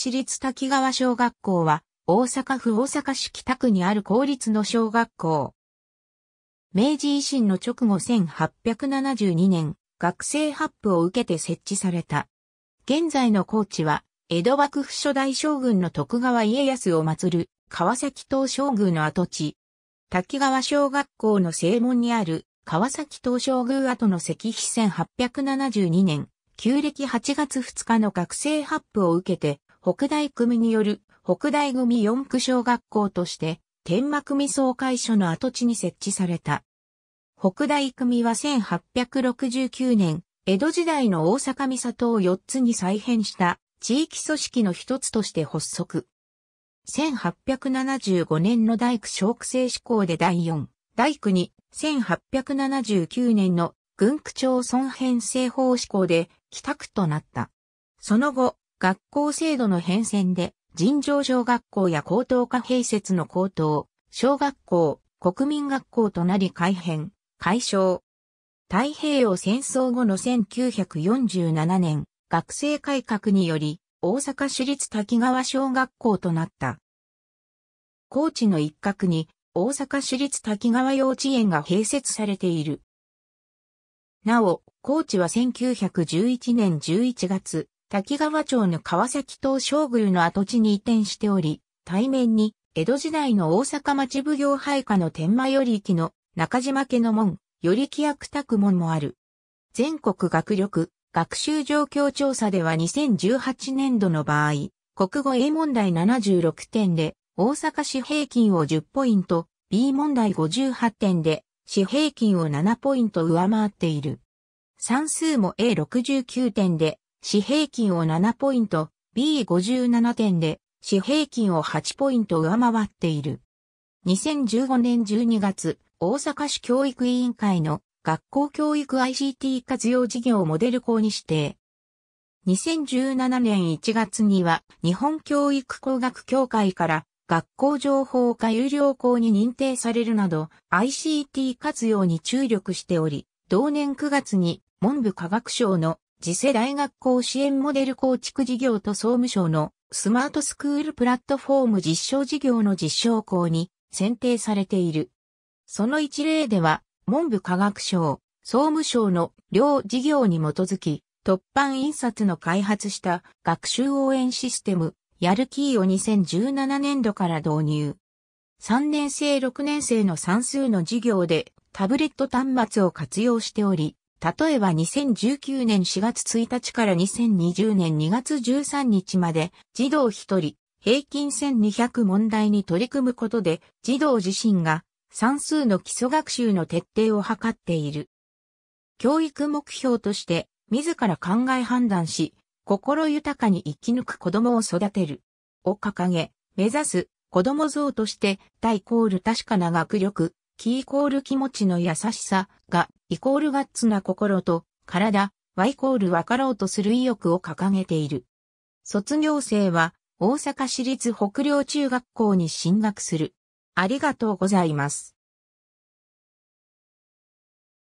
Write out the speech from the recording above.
私立滝川小学校は、大阪府大阪市北区にある公立の小学校。明治維新の直後1872年、学生発布を受けて設置された。現在の高知は、江戸幕府初代将軍の徳川家康を祀る、川崎東将軍の跡地。滝川小学校の正門にある、川崎東将軍跡の石碑1872年、旧暦8月2日の学生発布を受けて北大組による北大組四区小学校として天幕組総会所の跡地に設置された。北大組は1869年、江戸時代の大阪三里を4つに再編した地域組織の一つとして発足。1875年の大区小区制施行で第4、大区に1879年の軍区町村編成法施行で帰宅となった。その後、学校制度の変遷で、尋常小学校や高等科併設の高等、小学校、国民学校となり改変、解消。太平洋戦争後の1947年、学生改革により、大阪市立滝川小学校となった。高知の一角に、大阪市立滝川幼稚園が併設されている。なお、高知は1911年11月、滝川町の川崎東照宮の跡地に移転しており、対面に、江戸時代の大阪町奉行配下の天満より行きの中島家の門、より木役宅門もある。全国学力、学習状況調査では2018年度の場合、国語 A 問題76点で、大阪市平均を10ポイント、B 問題58点で、市平均を7ポイント上回っている。算数も A69 点で、市平均を7ポイント、B57 点で、市平均を8ポイント上回っている。2015年12月、大阪市教育委員会の学校教育 ICT 活用事業モデル校に指定。2017年1月には日本教育工学協会から学校情報化有料校に認定されるなど ICT 活用に注力しており、同年9月に文部科学省の次世代学校支援モデル構築事業と総務省のスマートスクールプラットフォーム実証事業の実証校に選定されている。その一例では、文部科学省、総務省の両事業に基づき、突版印刷の開発した学習応援システム、やるキーを2017年度から導入。3年生6年生の算数の授業でタブレット端末を活用しており、例えば2019年4月1日から2020年2月13日まで児童1人平均1200問題に取り組むことで児童自身が算数の基礎学習の徹底を図っている。教育目標として自ら考え判断し心豊かに生き抜く子供を育てるを掲げ目指す子供像として対コール確かな学力、キイコール気持ちの優しさがイコールガッツな心と体はイコール分かろうとする意欲を掲げている。卒業生は大阪市立北陵中学校に進学する。ありがとうございます。